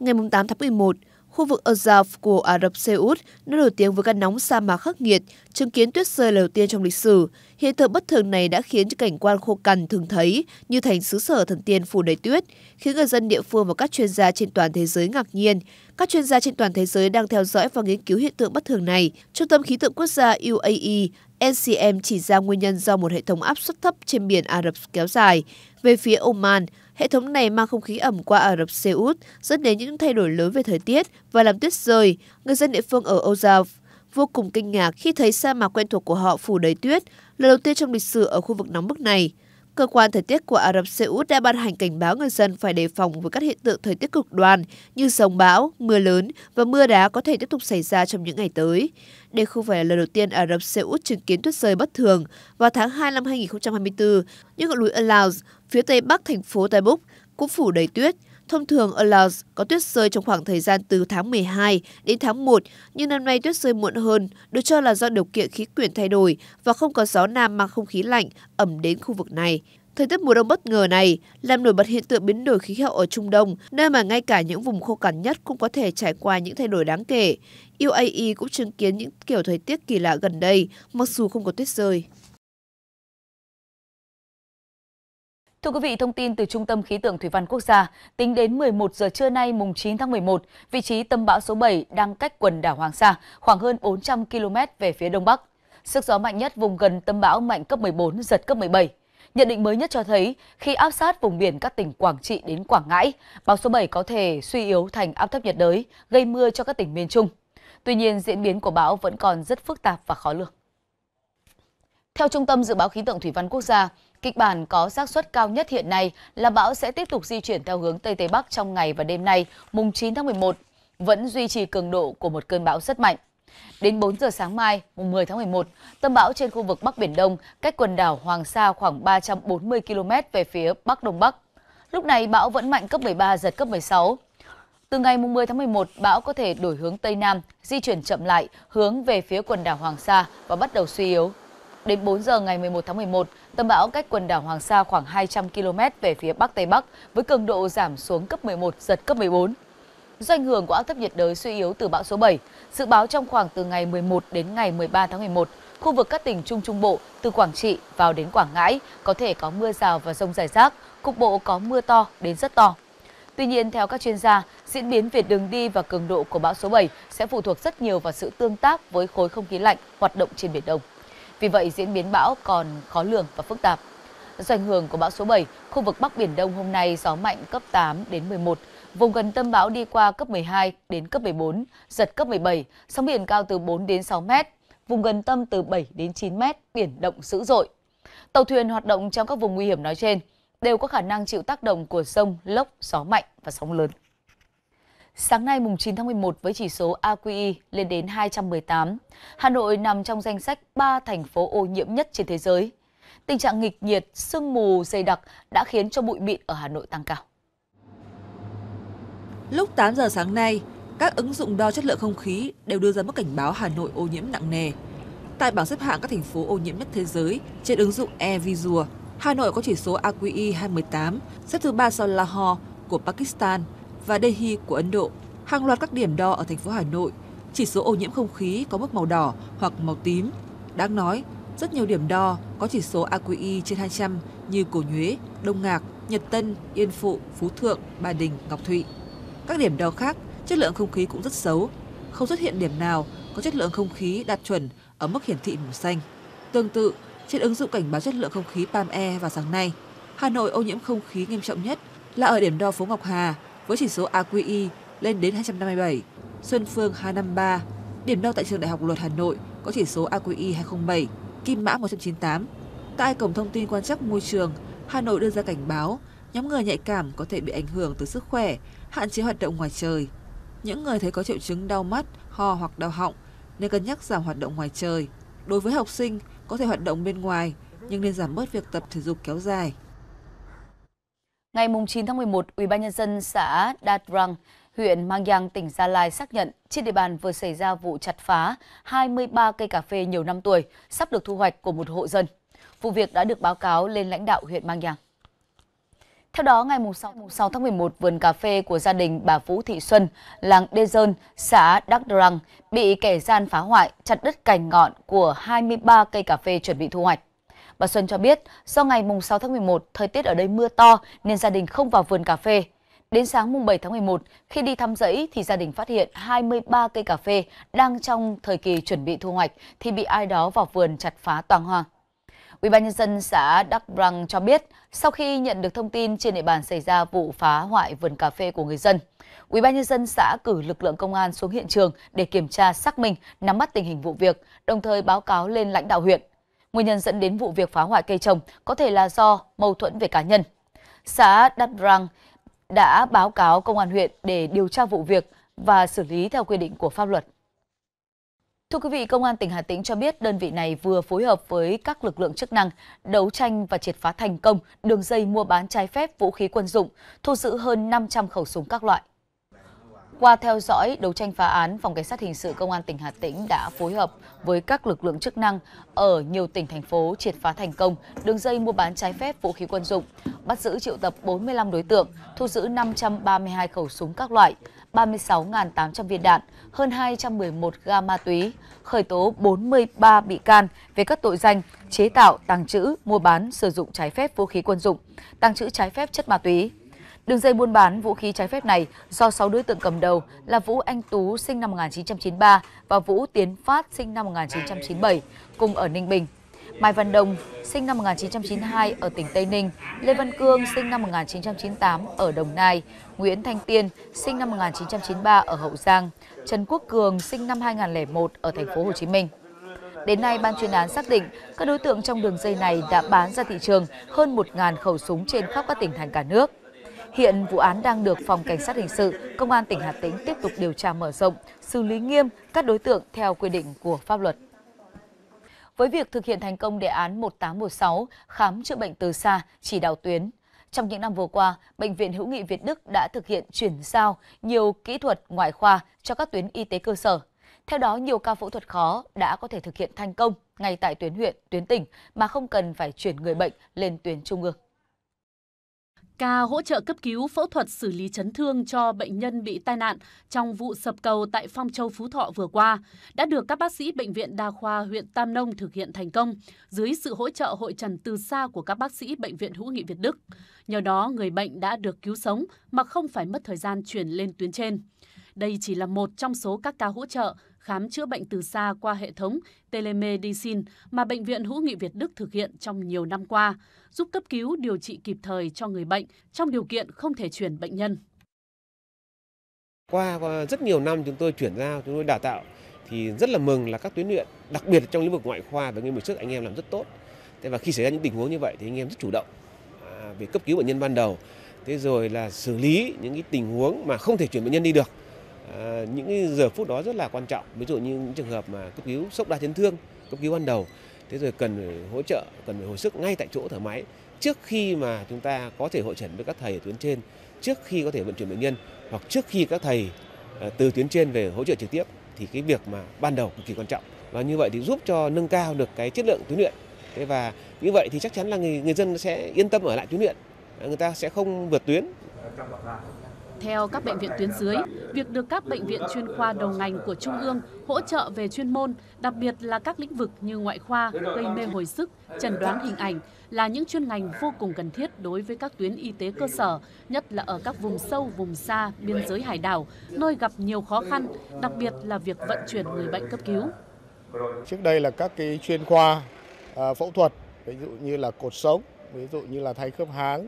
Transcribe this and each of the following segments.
Ngày 8 tháng 11, khu vực Azov của Ả Rập Xê Út nơi nổi tiếng với cơn nóng sa mạc khắc nghiệt, chứng kiến tuyết rơi đầu tiên trong lịch sử. Hiện tượng bất thường này đã khiến cho cảnh quan khô cằn thường thấy như thành xứ sở thần tiên phủ đầy tuyết, khiến người dân địa phương và các chuyên gia trên toàn thế giới ngạc nhiên. Các chuyên gia trên toàn thế giới đang theo dõi và nghiên cứu hiện tượng bất thường này. Trung tâm khí tượng quốc gia UAE NCM chỉ ra nguyên nhân do một hệ thống áp suất thấp trên biển Ả Rập kéo dài. Về phía Oman, Hệ thống này mang không khí ẩm qua Ả Rập Xê Út, dẫn đến những thay đổi lớn về thời tiết và làm tuyết rơi, người dân địa phương ở Ozaf vô cùng kinh ngạc khi thấy sa mạc quen thuộc của họ phủ đầy tuyết, lần đầu tiên trong lịch sử ở khu vực nóng bức này. Cơ quan thời tiết của Ả Rập Xê Út đã ban hành cảnh báo người dân phải đề phòng với các hiện tượng thời tiết cực đoan như sóng bão, mưa lớn và mưa đá có thể tiếp tục xảy ra trong những ngày tới. Đây không phải là lần đầu tiên Ả Rập Xê Út chứng kiến tuyết rơi bất thường. Vào tháng 2 năm 2024, những ngọn núi Al phía tây bắc thành phố Tabuk cũng phủ đầy tuyết. Thông thường ở Laos có tuyết rơi trong khoảng thời gian từ tháng 12 đến tháng 1, nhưng năm nay tuyết rơi muộn hơn, được cho là do điều kiện khí quyển thay đổi và không có gió nam mang không khí lạnh ẩm đến khu vực này. Thời tiết mùa đông bất ngờ này làm nổi bật hiện tượng biến đổi khí hậu ở Trung Đông, nơi mà ngay cả những vùng khô cằn nhất cũng có thể trải qua những thay đổi đáng kể. UAE cũng chứng kiến những kiểu thời tiết kỳ lạ gần đây, mặc dù không có tuyết rơi. Thưa quý vị, thông tin từ Trung tâm Khí tượng Thủy văn Quốc gia, tính đến 11 giờ trưa nay mùng 9 tháng 11, vị trí tâm bão số 7 đang cách quần đảo Hoàng Sa khoảng hơn 400 km về phía đông bắc. Sức gió mạnh nhất vùng gần tâm bão mạnh cấp 14, giật cấp 17. Nhận định mới nhất cho thấy, khi áp sát vùng biển các tỉnh Quảng Trị đến Quảng Ngãi, bão số 7 có thể suy yếu thành áp thấp nhiệt đới, gây mưa cho các tỉnh miền Trung. Tuy nhiên, diễn biến của bão vẫn còn rất phức tạp và khó lường. Theo Trung tâm Dự báo Khí tượng Thủy văn Quốc gia, Kịch bản có xác suất cao nhất hiện nay là bão sẽ tiếp tục di chuyển theo hướng Tây Tây Bắc trong ngày và đêm nay, mùng 9 tháng 11, vẫn duy trì cường độ của một cơn bão rất mạnh. Đến 4 giờ sáng mai, mùng 10 tháng 11, tâm bão trên khu vực Bắc Biển Đông cách quần đảo Hoàng Sa khoảng 340 km về phía Bắc Đông Bắc. Lúc này bão vẫn mạnh cấp 13, giật cấp 16. Từ ngày 10 tháng 11, bão có thể đổi hướng Tây Nam, di chuyển chậm lại, hướng về phía quần đảo Hoàng Sa và bắt đầu suy yếu, Đến 4 giờ ngày 11 tháng 11, tâm bão cách quần đảo Hoàng Sa khoảng 200 km về phía Bắc Tây Bắc với cường độ giảm xuống cấp 11, giật cấp 14. Do ảnh hưởng của áp thấp nhiệt đới suy yếu từ bão số 7, dự báo trong khoảng từ ngày 11 đến ngày 13 tháng 11, khu vực các tỉnh Trung Trung Bộ từ Quảng Trị vào đến Quảng Ngãi có thể có mưa rào và rông rải rác, cục bộ có mưa to đến rất to. Tuy nhiên, theo các chuyên gia, diễn biến về đường đi và cường độ của bão số 7 sẽ phụ thuộc rất nhiều vào sự tương tác với khối không khí lạnh hoạt động trên Biển Đông. Vì vậy, diễn biến bão còn khó lường và phức tạp. Do ảnh hưởng của bão số 7, khu vực Bắc Biển Đông hôm nay gió mạnh cấp 8 đến 11, vùng gần tâm bão đi qua cấp 12 đến cấp 14, giật cấp 17, sóng biển cao từ 4 đến 6 mét, vùng gần tâm từ 7 đến 9 mét, biển động dữ dội. Tàu thuyền hoạt động trong các vùng nguy hiểm nói trên đều có khả năng chịu tác động của sông, lốc, gió mạnh và sóng lớn. Sáng nay mùng 9 tháng 11 với chỉ số AQI lên đến 218, Hà Nội nằm trong danh sách 3 thành phố ô nhiễm nhất trên thế giới. Tình trạng nghịch nhiệt, sương mù dày đặc đã khiến cho bụi mịn ở Hà Nội tăng cao. Lúc 8 giờ sáng nay, các ứng dụng đo chất lượng không khí đều đưa ra mức cảnh báo Hà Nội ô nhiễm nặng nề. Tại bảng xếp hạng các thành phố ô nhiễm nhất thế giới trên ứng dụng AirVisual, Hà Nội có chỉ số AQI 28, xếp thứ ba sau Lahore của Pakistan và Delhi của Ấn Độ. Hàng loạt các điểm đo ở thành phố Hà Nội, chỉ số ô nhiễm không khí có mức màu đỏ hoặc màu tím. Đáng nói, rất nhiều điểm đo có chỉ số AQI e trên 200 như Cổ Nhuế, Đông Ngạc, Nhật Tân, Yên Phụ, Phú Thượng, Ba Đình, Ngọc Thụy. Các điểm đo khác, chất lượng không khí cũng rất xấu. Không xuất hiện điểm nào có chất lượng không khí đạt chuẩn ở mức hiển thị màu xanh. Tương tự, trên ứng dụng cảnh báo chất lượng không khí PAM-E vào sáng nay, Hà Nội ô nhiễm không khí nghiêm trọng nhất là ở điểm đo phố Ngọc Hà với chỉ số AQI lên đến 257. Xuân Phương 253, điểm đau tại trường Đại học Luật Hà Nội có chỉ số AQI 207, Kim Mã 198. Tại cổng thông tin quan trắc môi trường, Hà Nội đưa ra cảnh báo nhóm người nhạy cảm có thể bị ảnh hưởng tới sức khỏe, hạn chế hoạt động ngoài trời. Những người thấy có triệu chứng đau mắt, ho hoặc đau họng nên cân nhắc giảm hoạt động ngoài trời. Đối với học sinh, có thể hoạt động bên ngoài nhưng nên giảm bớt việc tập thể dục kéo dài. Ngày 9 tháng 11, UBND xã Đa Răng, huyện Mang Giang, tỉnh Gia Lai xác nhận trên địa bàn vừa xảy ra vụ chặt phá 23 cây cà phê nhiều năm tuổi sắp được thu hoạch của một hộ dân. Vụ việc đã được báo cáo lên lãnh đạo huyện Mang Giang. Theo đó, ngày 6, tháng 11, vườn cà phê của gia đình bà Vũ Thị Xuân, làng Đê Dơn, xã Đắc Răng bị kẻ gian phá hoại, chặt đứt cành ngọn của 23 cây cà phê chuẩn bị thu hoạch. Bà Xuân cho biết, do ngày 6 tháng 11, thời tiết ở đây mưa to nên gia đình không vào vườn cà phê. Đến sáng mùng 7 tháng 11, khi đi thăm dãy thì gia đình phát hiện 23 cây cà phê đang trong thời kỳ chuẩn bị thu hoạch thì bị ai đó vào vườn chặt phá toàn hoa. UBND xã Đắk Răng cho biết, sau khi nhận được thông tin trên địa bàn xảy ra vụ phá hoại vườn cà phê của người dân, UBND xã cử lực lượng công an xuống hiện trường để kiểm tra xác minh, nắm bắt tình hình vụ việc, đồng thời báo cáo lên lãnh đạo huyện. Nguyên nhân dẫn đến vụ việc phá hoại cây trồng có thể là do mâu thuẫn về cá nhân. Xã Đắk Rang đã báo cáo công an huyện để điều tra vụ việc và xử lý theo quy định của pháp luật. Thưa quý vị, Công an tỉnh Hà Tĩnh cho biết đơn vị này vừa phối hợp với các lực lượng chức năng đấu tranh và triệt phá thành công đường dây mua bán trái phép vũ khí quân dụng, thu giữ hơn 500 khẩu súng các loại. Qua theo dõi, đấu tranh phá án, Phòng Cảnh sát Hình sự Công an tỉnh Hà Tĩnh đã phối hợp với các lực lượng chức năng ở nhiều tỉnh, thành phố triệt phá thành công đường dây mua bán trái phép vũ khí quân dụng, bắt giữ triệu tập 45 đối tượng, thu giữ 532 khẩu súng các loại, 36.800 viên đạn, hơn 211 gam ma túy, khởi tố 43 bị can về các tội danh chế tạo, tàng trữ, mua bán, sử dụng trái phép vũ khí quân dụng, tàng trữ trái phép chất ma túy, Đường dây buôn bán vũ khí trái phép này do 6 đối tượng cầm đầu là Vũ Anh Tú sinh năm 1993 và Vũ Tiến Phát sinh năm 1997 cùng ở Ninh Bình. Mai Văn Đông sinh năm 1992 ở tỉnh Tây Ninh, Lê Văn Cương sinh năm 1998 ở Đồng Nai, Nguyễn Thanh Tiên sinh năm 1993 ở Hậu Giang, Trần Quốc Cường sinh năm 2001 ở thành phố Hồ Chí Minh. Đến nay, ban chuyên án xác định các đối tượng trong đường dây này đã bán ra thị trường hơn 1.000 khẩu súng trên khắp các tỉnh thành cả nước. Hiện vụ án đang được Phòng Cảnh sát Hình sự, Công an tỉnh Hà Tĩnh tiếp tục điều tra mở rộng, xử lý nghiêm các đối tượng theo quy định của pháp luật. Với việc thực hiện thành công đề án 1816 khám chữa bệnh từ xa, chỉ đạo tuyến, trong những năm vừa qua, Bệnh viện Hữu nghị Việt Đức đã thực hiện chuyển giao nhiều kỹ thuật ngoại khoa cho các tuyến y tế cơ sở. Theo đó, nhiều ca phẫu thuật khó đã có thể thực hiện thành công ngay tại tuyến huyện, tuyến tỉnh mà không cần phải chuyển người bệnh lên tuyến trung ương. Ca hỗ trợ cấp cứu phẫu thuật xử lý chấn thương cho bệnh nhân bị tai nạn trong vụ sập cầu tại Phong Châu Phú Thọ vừa qua đã được các bác sĩ Bệnh viện Đa khoa huyện Tam Nông thực hiện thành công dưới sự hỗ trợ hội trần từ xa của các bác sĩ Bệnh viện Hữu nghị Việt Đức. Nhờ đó, người bệnh đã được cứu sống mà không phải mất thời gian chuyển lên tuyến trên. Đây chỉ là một trong số các ca hỗ trợ khám chữa bệnh từ xa qua hệ thống telemedicine mà Bệnh viện Hữu nghị Việt Đức thực hiện trong nhiều năm qua, giúp cấp cứu điều trị kịp thời cho người bệnh trong điều kiện không thể chuyển bệnh nhân. Qua, rất nhiều năm chúng tôi chuyển giao, chúng tôi đào tạo thì rất là mừng là các tuyến huyện, đặc biệt trong lĩnh vực ngoại khoa và nghiên cứu sức anh em làm rất tốt. Thế và khi xảy ra những tình huống như vậy thì anh em rất chủ động à, về cấp cứu bệnh nhân ban đầu, thế rồi là xử lý những cái tình huống mà không thể chuyển bệnh nhân đi được À, những giờ phút đó rất là quan trọng ví dụ như những trường hợp mà cấp cứu sốc đa chấn thương cấp cứu ban đầu thế rồi cần phải hỗ trợ cần phải hồi sức ngay tại chỗ thở máy trước khi mà chúng ta có thể hội trần với các thầy ở tuyến trên trước khi có thể vận chuyển bệnh nhân hoặc trước khi các thầy ờ, từ tuyến trên về hỗ trợ trực tiếp thì cái việc mà ban đầu cực kỳ quan trọng và như vậy thì giúp cho nâng cao được cái chất lượng tuyến huyện thế và như vậy thì chắc chắn là người, người dân sẽ yên tâm ở lại tuyến huyện người ta sẽ không vượt tuyến theo các bệnh viện tuyến dưới, việc được các bệnh viện chuyên khoa đầu ngành của Trung ương hỗ trợ về chuyên môn, đặc biệt là các lĩnh vực như ngoại khoa, gây mê hồi sức, chẩn đoán hình ảnh là những chuyên ngành vô cùng cần thiết đối với các tuyến y tế cơ sở, nhất là ở các vùng sâu, vùng xa, biên giới hải đảo, nơi gặp nhiều khó khăn, đặc biệt là việc vận chuyển người bệnh cấp cứu. Trước đây là các cái chuyên khoa à, phẫu thuật, ví dụ như là cột sống, ví dụ như là thay khớp háng,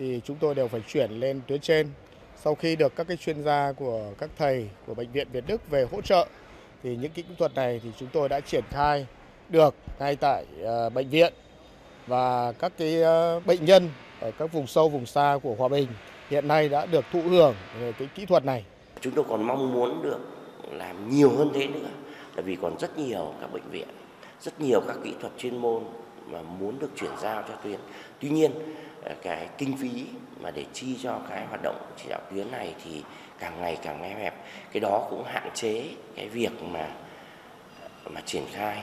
thì chúng tôi đều phải chuyển lên tuyến trên. Sau khi được các cái chuyên gia của các thầy của bệnh viện Việt Đức về hỗ trợ thì những kỹ thuật này thì chúng tôi đã triển khai được ngay tại ờ, bệnh viện và các cái ờ, bệnh nhân ở các vùng sâu vùng xa của Hòa Bình hiện nay đã được thụ hưởng về cái kỹ thuật này. Chúng tôi còn mong muốn được làm nhiều hơn thế nữa là vì còn rất nhiều các bệnh viện, rất nhiều các kỹ thuật chuyên môn mà muốn được chuyển giao cho tuyến. Tuy nhiên Ờ, cái kinh phí mà để chi cho cái hoạt động chỉ đạo tuyến này thì càng ngày càng eo hẹp cái đó cũng hạn chế cái việc mà mà triển khai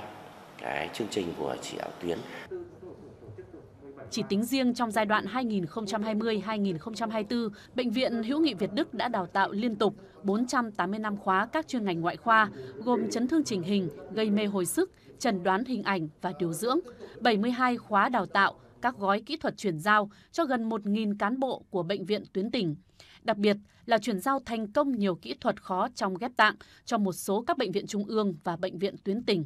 cái chương trình của chỉ đạo tuyến chỉ tính riêng trong giai đoạn 2020-2024, Bệnh viện Hữu nghị Việt Đức đã đào tạo liên tục 485 khóa các chuyên ngành ngoại khoa, gồm chấn thương chỉnh hình, gây mê hồi sức, trần đoán hình ảnh và điều dưỡng, 72 khóa đào tạo các gói kỹ thuật chuyển giao cho gần 1.000 cán bộ của bệnh viện tuyến tỉnh. Đặc biệt là chuyển giao thành công nhiều kỹ thuật khó trong ghép tạng cho một số các bệnh viện trung ương và bệnh viện tuyến tỉnh.